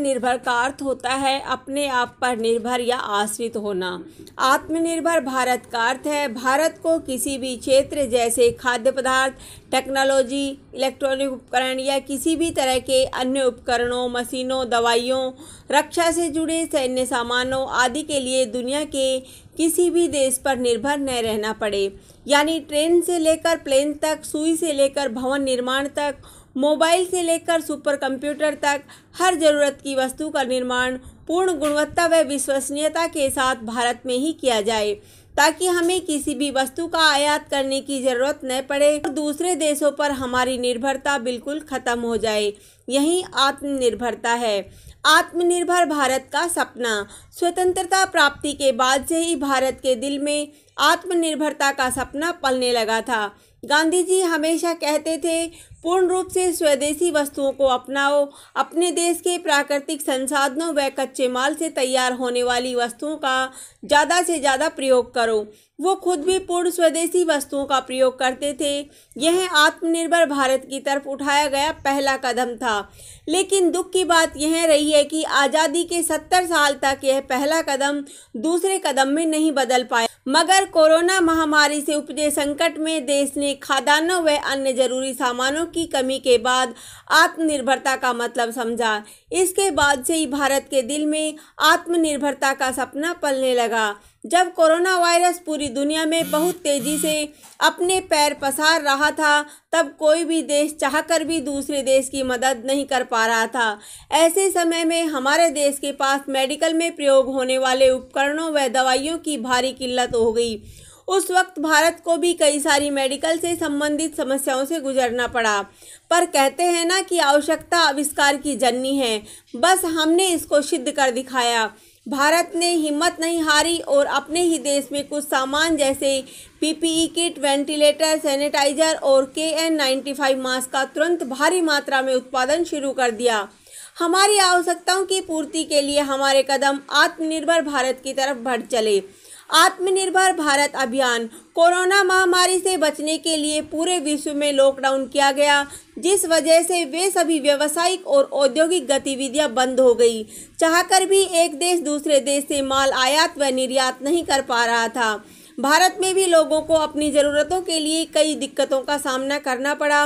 आत्मनिर्भर का अर्थ होता है अपने आप पर निर्भर या आश्रित होना आत्मनिर्भर भारत का अर्थ है भारत को किसी भी क्षेत्र जैसे खाद्य पदार्थ टेक्नोलॉजी इलेक्ट्रॉनिक उपकरण या किसी भी तरह के अन्य उपकरणों मशीनों दवाइयों रक्षा से जुड़े सैन्य सामानों आदि के लिए दुनिया के किसी भी देश पर निर्भर न रहना पड़े यानी ट्रेन से लेकर प्लेन तक सुई से लेकर भवन निर्माण तक मोबाइल से लेकर सुपर कंप्यूटर तक हर जरूरत की वस्तु का निर्माण पूर्ण गुणवत्ता व विश्वसनीयता के साथ भारत में ही किया जाए ताकि हमें किसी भी वस्तु का आयात करने की ज़रूरत न पड़े और दूसरे देशों पर हमारी निर्भरता बिल्कुल ख़त्म हो जाए यही आत्मनिर्भरता है आत्मनिर्भर भारत का सपना स्वतंत्रता प्राप्ति के बाद से ही भारत के दिल में आत्मनिर्भरता का सपना पलने लगा था गांधी जी हमेशा कहते थे पूर्ण रूप से स्वदेशी वस्तुओं को अपनाओ अपने देश के प्राकृतिक संसाधनों व कच्चे माल से तैयार होने वाली वस्तुओं का ज़्यादा से ज़्यादा प्रयोग करो वो खुद भी पूर्ण स्वदेशी वस्तुओं का प्रयोग करते थे यह आत्मनिर्भर भारत की तरफ उठाया गया पहला कदम था लेकिन दुख की बात यह रही है कि आज़ादी के सत्तर साल तक यह पहला कदम दूसरे कदम में नहीं बदल पाया मगर कोरोना महामारी से उपजे संकट में देश ने खाद्यान्नों व अन्य जरूरी सामानों की कमी के बाद आत्मनिर्भरता का मतलब समझा इसके बाद से ही भारत के दिल में आत्मनिर्भरता का सपना पलने लगा जब कोरोना वायरस पूरी दुनिया में बहुत तेज़ी से अपने पैर पसार रहा था तब कोई भी देश चाहकर भी दूसरे देश की मदद नहीं कर पा रहा था ऐसे समय में हमारे देश के पास मेडिकल में प्रयोग होने वाले उपकरणों व दवाइयों की भारी किल्लत हो गई उस वक्त भारत को भी कई सारी मेडिकल से संबंधित समस्याओं से गुजरना पड़ा पर कहते हैं ना कि आवश्यकता आविष्कार की जननी है बस हमने इसको सिद्ध कर दिखाया भारत ने हिम्मत नहीं हारी और अपने ही देश में कुछ सामान जैसे पीपीई किट वेंटिलेटर सैनिटाइजर और के एन नाइन्टी फाइव मास्क का तुरंत भारी मात्रा में उत्पादन शुरू कर दिया हमारी आवश्यकताओं की पूर्ति के लिए हमारे कदम आत्मनिर्भर भारत की तरफ बढ़ चले आत्मनिर्भर भारत अभियान कोरोना महामारी से बचने के लिए पूरे विश्व में लॉकडाउन किया गया जिस वजह से वे सभी व्यावसायिक और औद्योगिक गतिविधियां बंद हो गई चाहकर भी एक देश दूसरे देश से माल आयात व निर्यात नहीं कर पा रहा था भारत में भी लोगों को अपनी ज़रूरतों के लिए कई दिक्कतों का सामना करना पड़ा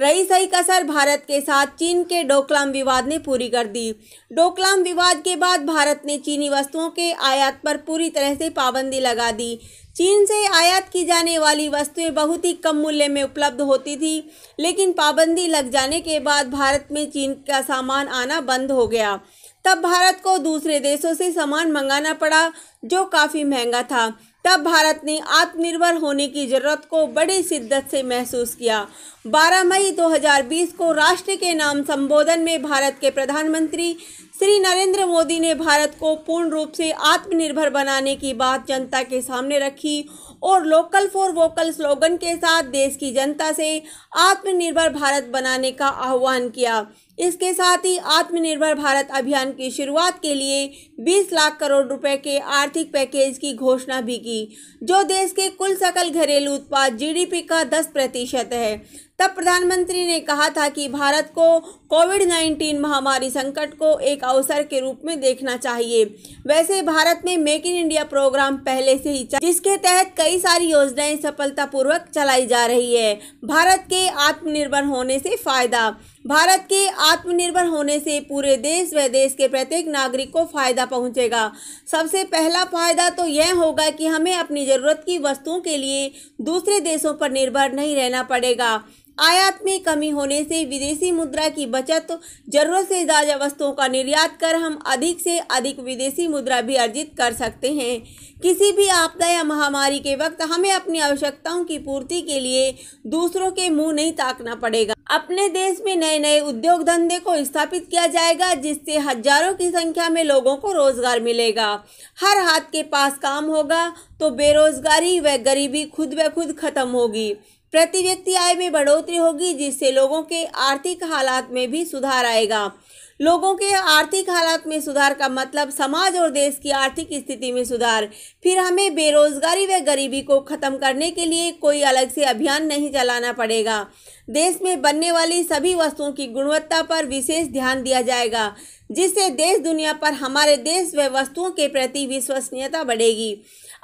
रही सही कसर भारत के साथ चीन के डोकलाम विवाद ने पूरी कर दी डोकलाम विवाद के बाद भारत ने चीनी वस्तुओं के आयात पर पूरी तरह से पाबंदी लगा दी चीन से आयात की जाने वाली वस्तुएं बहुत ही कम मूल्य में उपलब्ध होती थी लेकिन पाबंदी लग जाने के बाद भारत में चीन का सामान आना बंद हो गया तब भारत को दूसरे देशों से सामान मंगाना पड़ा जो काफ़ी महंगा था तब भारत ने आत्मनिर्भर होने की ज़रूरत को बड़ी शिद्दत से महसूस किया 12 मई 2020 को राष्ट्र के नाम संबोधन में भारत के प्रधानमंत्री श्री नरेंद्र मोदी ने भारत को पूर्ण रूप से आत्मनिर्भर बनाने की बात जनता के सामने रखी और लोकल फॉर वोकल स्लोगन के साथ देश की जनता से आत्मनिर्भर भारत बनाने का आह्वान किया इसके साथ ही आत्मनिर्भर भारत अभियान की शुरुआत के लिए 20 लाख करोड़ रुपए के आर्थिक पैकेज की घोषणा भी की जो देश के कुल सकल घरेलू उत्पाद जीडीपी का 10 प्रतिशत है तब प्रधानमंत्री ने कहा था कि भारत को कोविड 19 महामारी संकट को एक अवसर के रूप में देखना चाहिए वैसे भारत में मेक इन इंडिया प्रोग्राम पहले से ही जिसके तहत कई सारी योजनाएं सफलतापूर्वक चलाई जा रही है भारत के आत्मनिर्भर होने से फायदा भारत के आत्मनिर्भर होने से पूरे देश व देश के प्रत्येक नागरिक को फायदा पहुंचेगा सबसे पहला फायदा तो यह होगा कि हमें अपनी ज़रूरत की वस्तुओं के लिए दूसरे देशों पर निर्भर नहीं रहना पड़ेगा आयात में कमी होने से विदेशी मुद्रा की बचत जरूरत से ज़्यादा वस्तुओं का निर्यात कर हम अधिक से अधिक विदेशी मुद्रा भी अर्जित कर सकते हैं किसी भी आपदा या महामारी के वक्त हमें अपनी आवश्यकताओं की पूर्ति के लिए दूसरों के मुंह नहीं ताकना पड़ेगा अपने देश में नए नए उद्योग धंधे को स्थापित किया जाएगा जिससे हजारों की संख्या में लोगों को रोजगार मिलेगा हर हाथ के पास काम होगा तो बेरोजगारी व गरीबी खुद ब खुद खत्म होगी प्रति व्यक्ति आय में बढ़ोतरी होगी जिससे लोगों के आर्थिक हालात में भी सुधार आएगा लोगों के आर्थिक हालात में सुधार का मतलब समाज और देश की आर्थिक स्थिति में सुधार फिर हमें बेरोजगारी व गरीबी को ख़त्म करने के लिए कोई अलग से अभियान नहीं चलाना पड़ेगा देश में बनने वाली सभी वस्तुओं की गुणवत्ता पर विशेष ध्यान दिया जाएगा जिससे देश दुनिया पर हमारे देश व वस्तुओं के प्रति विश्वसनीयता बढ़ेगी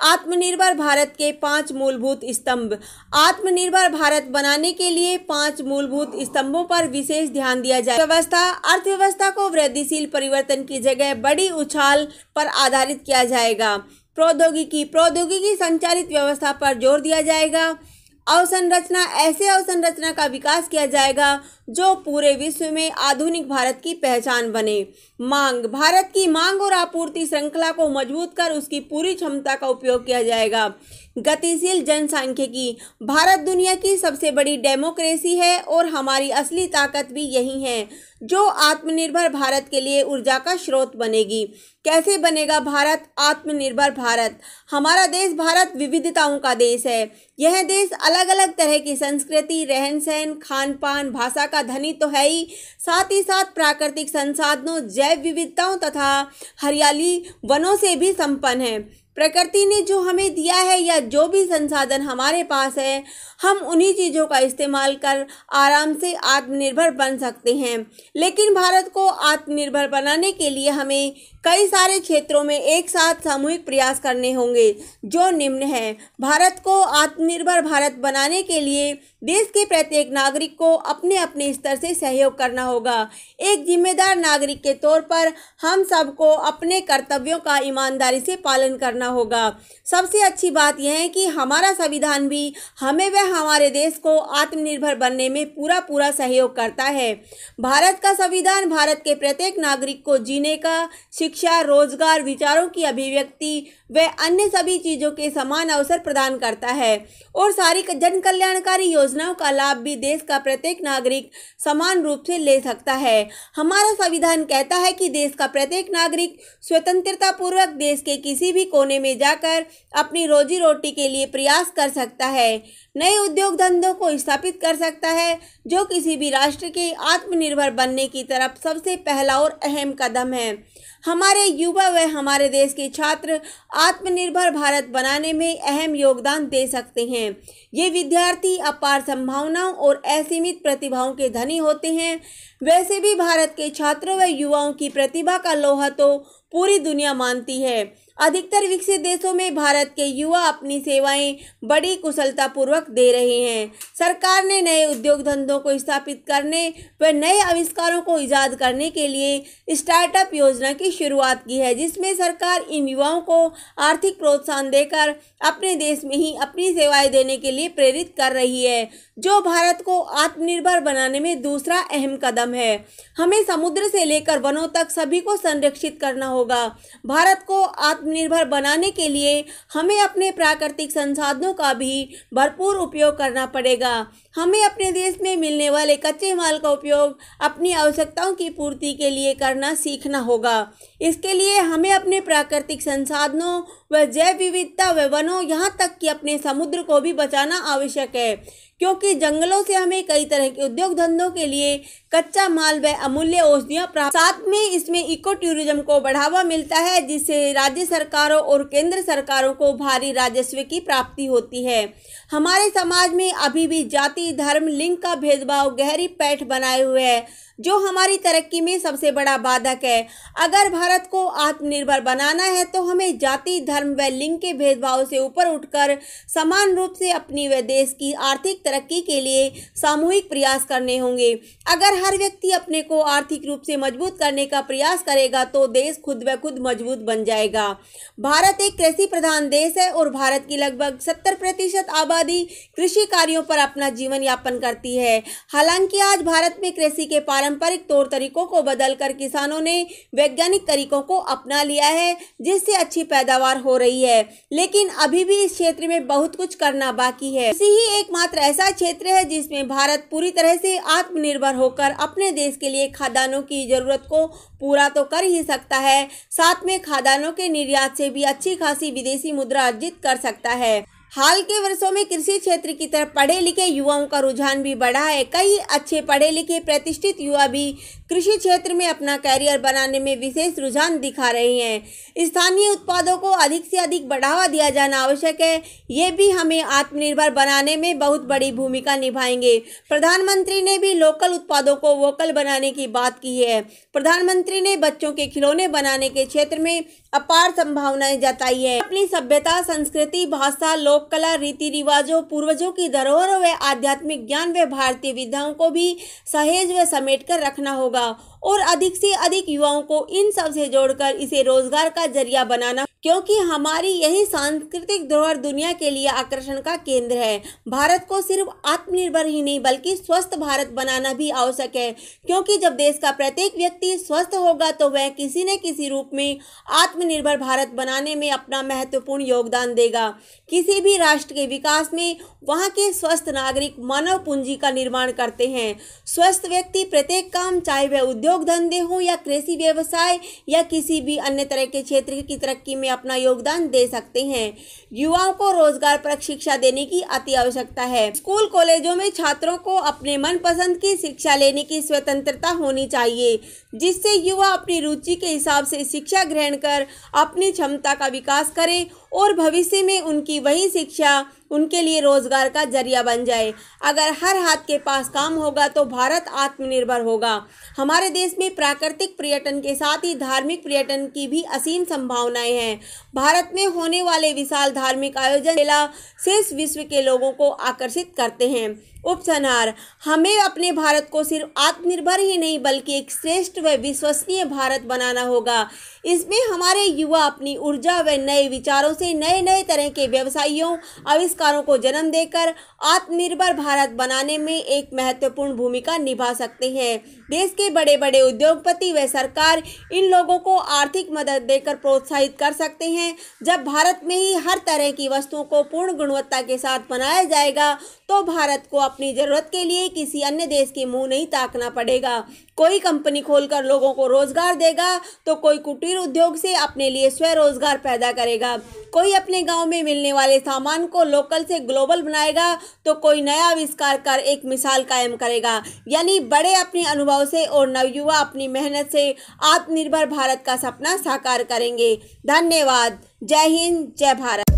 आत्मनिर्भर भारत के पांच मूलभूत स्तंभ आत्मनिर्भर भारत बनाने के लिए पांच मूलभूत स्तंभों पर विशेष ध्यान दिया जाए व्यवस्था अर्थव्यवस्था को वृद्धिशील परिवर्तन की जगह बड़ी उछाल पर आधारित किया जाएगा प्रौद्योगिकी प्रौद्योगिकी संचालित व्यवस्था पर जोर दिया जाएगा अवसंरचना ऐसे अवसंरचना का विकास किया जाएगा जो पूरे विश्व में आधुनिक भारत की पहचान बने मांग भारत की मांग और आपूर्ति श्रृंखला को मजबूत कर उसकी पूरी क्षमता का उपयोग किया जाएगा गतिशील जनसंख्यिकी भारत दुनिया की सबसे बड़ी डेमोक्रेसी है और हमारी असली ताकत भी यही है जो आत्मनिर्भर भारत के लिए ऊर्जा का स्रोत बनेगी कैसे बनेगा भारत आत्मनिर्भर भारत हमारा देश भारत विविधताओं का देश है यह देश अलग अलग तरह की संस्कृति रहन सहन खान पान भाषा का धनी तो है ही साथ ही साथ प्राकृतिक संसाधनों जैव विविधताओं तथा हरियाली वनों से भी संपन्न है प्रकृति ने जो हमें दिया है या जो भी संसाधन हमारे पास है हम उन्हीं चीज़ों का इस्तेमाल कर आराम से आत्मनिर्भर बन सकते हैं लेकिन भारत को आत्मनिर्भर बनाने के लिए हमें कई सारे क्षेत्रों में एक साथ सामूहिक प्रयास करने होंगे जो निम्न है भारत को आत्मनिर्भर भारत बनाने के लिए देश के प्रत्येक नागरिक को अपने अपने स्तर से सहयोग करना होगा एक जिम्मेदार नागरिक के तौर पर हम सबको अपने कर्तव्यों का ईमानदारी से पालन करना होगा सबसे अच्छी बात यह है कि हमारा संविधान भी हमें व हमारे देश को आत्मनिर्भर बनने में पूरा पूरा सहयोग करता है भारत का संविधान भारत के प्रत्येक नागरिक को जीने का शिक्षा रोजगार विचारों की अभिव्यक्ति वह अन्य सभी चीज़ों के समान अवसर प्रदान करता है और सारी जन कल्याणकारी योजनाओं का लाभ भी देश का प्रत्येक नागरिक समान रूप से ले सकता है हमारा संविधान कहता है कि देश का प्रत्येक नागरिक स्वतंत्रता पूर्वक देश के किसी भी कोने में जाकर अपनी रोजी रोटी के लिए प्रयास कर सकता है नए उद्योग धंधों को स्थापित कर सकता है जो किसी भी राष्ट्र के आत्मनिर्भर बनने की तरफ सबसे पहला और अहम कदम है हमारे युवा व हमारे देश के छात्र आत्मनिर्भर भारत बनाने में अहम योगदान दे सकते हैं ये विद्यार्थी अपार संभावनाओं और असीमित प्रतिभाओं के धनी होते हैं वैसे भी भारत के छात्रों व युवाओं की प्रतिभा का लोहा तो पूरी दुनिया मानती है अधिकतर विकसित देशों में भारत के युवा अपनी सेवाएं बड़ी कुशलतापूर्वक दे रहे हैं सरकार ने नए उद्योग धंधों को स्थापित करने व नए आविष्कारों को ईजाद करने के लिए स्टार्टअप योजना की शुरुआत की है जिसमें सरकार इन युवाओं को आर्थिक प्रोत्साहन देकर अपने देश में ही अपनी सेवाएं देने के लिए प्रेरित कर रही है जो भारत को आत्मनिर्भर बनाने में दूसरा अहम कदम है हमें समुद्र से लेकर वनों तक सभी को संरक्षित करना होगा भारत को आत्म आत्मनिर्भर बनाने के लिए हमें अपने प्राकृतिक संसाधनों का भी भरपूर उपयोग करना पड़ेगा हमें अपने देश में मिलने वाले कच्चे माल का उपयोग अपनी आवश्यकताओं की पूर्ति के लिए करना सीखना होगा इसके लिए हमें अपने प्राकृतिक संसाधनों वह जैव विविधता व वनों यहाँ तक कि अपने समुद्र को भी बचाना आवश्यक है क्योंकि जंगलों से हमें कई तरह के उद्योग धंधों के लिए कच्चा माल व अमूल्य औषधियाँ प्राप्त साथ में इसमें इको टूरिज्म को बढ़ावा मिलता है जिससे राज्य सरकारों और केंद्र सरकारों को भारी राजस्व की प्राप्ति होती है हमारे समाज में अभी भी जाति धर्म लिंग का भेदभाव गहरी पैठ बनाए हुए है जो हमारी तरक्की में सबसे बड़ा बाधक है अगर भारत को आत्मनिर्भर बनाना है तो हमें जाति धर्म व लिंग के भेदभाव से ऊपर उठकर समान रूप से अपनी व देश की आर्थिक तरक्की के लिए सामूहिक प्रयास करने होंगे अगर हर व्यक्ति अपने को आर्थिक रूप से मजबूत करने का प्रयास करेगा तो देश खुद व खुद मजबूत बन जाएगा भारत एक कृषि प्रधान देश है और भारत की लगभग सत्तर प्रतिशत आबादी कृषि कार्यों पर अपना जीवन यापन करती है हालांकि आज भारत में कृषि के पारंपरिक पारंपरिक तौर तरीकों को बदलकर किसानों ने वैज्ञानिक तरीकों को अपना लिया है जिससे अच्छी पैदावार हो रही है लेकिन अभी भी इस क्षेत्र में बहुत कुछ करना बाकी है इसी ही एकमात्र ऐसा क्षेत्र है जिसमें भारत पूरी तरह से आत्मनिर्भर होकर अपने देश के लिए खादानों की जरूरत को पूरा तो कर ही सकता है साथ में खादानों के निर्यात से भी अच्छी खासी विदेशी मुद्रा अर्जित कर सकता है हाल के वर्षों में कृषि क्षेत्र की तरफ पढ़े लिखे युवाओं का रुझान भी बढ़ा है कई अच्छे पढ़े लिखे प्रतिष्ठित युवा भी कृषि क्षेत्र में अपना कैरियर बनाने में विशेष रुझान दिखा रही हैं स्थानीय उत्पादों को अधिक से अधिक बढ़ावा दिया जाना आवश्यक है ये भी हमें आत्मनिर्भर बनाने में बहुत बड़ी भूमिका निभाएंगे प्रधानमंत्री ने भी लोकल उत्पादों को वोकल बनाने की बात की है प्रधानमंत्री ने बच्चों के खिलौने बनाने के क्षेत्र में अपार संभावनाएं जताई है अपनी सभ्यता संस्कृति भाषा लोक कला रीति रिवाजों पूर्वजों की धरोहर व आध्यात्मिक ज्ञान व भारतीय विधाओं को भी सहेज व समेट कर रखना होगा होगा और अधिक से अधिक युवाओं को इन सब से जोड़कर इसे रोजगार का जरिया बनाना क्योंकि हमारी यही सांस्कृतिक धरोहर दुनिया के लिए आकर्षण का केंद्र है भारत को सिर्फ आत्मनिर्भर ही नहीं बल्कि स्वस्थ भारत बनाना भी आवश्यक है क्योंकि जब देश का प्रत्येक व्यक्ति स्वस्थ होगा तो वह किसी न किसी रूप में आत्मनिर्भर भारत बनाने में अपना महत्वपूर्ण योगदान देगा किसी भी राष्ट्र के विकास में वहाँ के स्वस्थ नागरिक मानव पूंजी का निर्माण करते हैं स्वस्थ व्यक्ति प्रत्येक काम चाहे वह उद्योग धंधे हों या कृषि व्यवसाय या किसी भी अन्य तरह के क्षेत्र की तरक्की में अपना योगदान दे सकते हैं युवाओं को रोजगार पर शिक्षा देने की अति आवश्यकता है स्कूल कॉलेजों में छात्रों को अपने मन पसंद की शिक्षा लेने की स्वतंत्रता होनी चाहिए जिससे युवा अपनी रुचि के हिसाब से शिक्षा ग्रहण कर अपनी क्षमता का विकास करें और भविष्य में उनकी वही शिक्षा उनके लिए रोजगार का जरिया बन जाए अगर हर हाथ के पास काम होगा तो भारत आत्मनिर्भर होगा हमारे देश में प्राकृतिक पर्यटन के साथ ही धार्मिक पर्यटन की भी असीम संभावनाएं हैं भारत में होने वाले विशाल धार्मिक आयोजन मेला शीर्ष विश्व के लोगों को आकर्षित करते हैं उपसंहार हमें अपने भारत को सिर्फ आत्मनिर्भर ही नहीं बल्कि एक श्रेष्ठ व विश्वसनीय भारत बनाना होगा इसमें हमारे युवा अपनी ऊर्जा व नए विचारों से नए नए तरह के व्यवसायियों आविष्कारों को जन्म देकर आत्मनिर्भर भारत बनाने में एक महत्वपूर्ण भूमिका निभा सकते हैं देश के बड़े बड़े उद्योगपति व सरकार इन लोगों को आर्थिक मदद देकर प्रोत्साहित कर सकते हैं जब भारत में ही हर तरह की वस्तुओं को पूर्ण गुणवत्ता के साथ बनाया जाएगा तो भारत को अपनी ज़रूरत के लिए किसी अन्य देश के मुंह नहीं ताकना पड़ेगा कोई कंपनी खोलकर लोगों को रोज़गार देगा तो कोई कुटीर उद्योग से अपने लिए स्वरोज़गार पैदा करेगा कोई अपने गांव में मिलने वाले सामान को लोकल से ग्लोबल बनाएगा तो कोई नया आविष्कार कर एक मिसाल कायम करेगा यानी बड़े अपने अनुभव से और नवयुवा अपनी मेहनत से आत्मनिर्भर भारत का सपना साकार करेंगे धन्यवाद जय हिंद जय भारत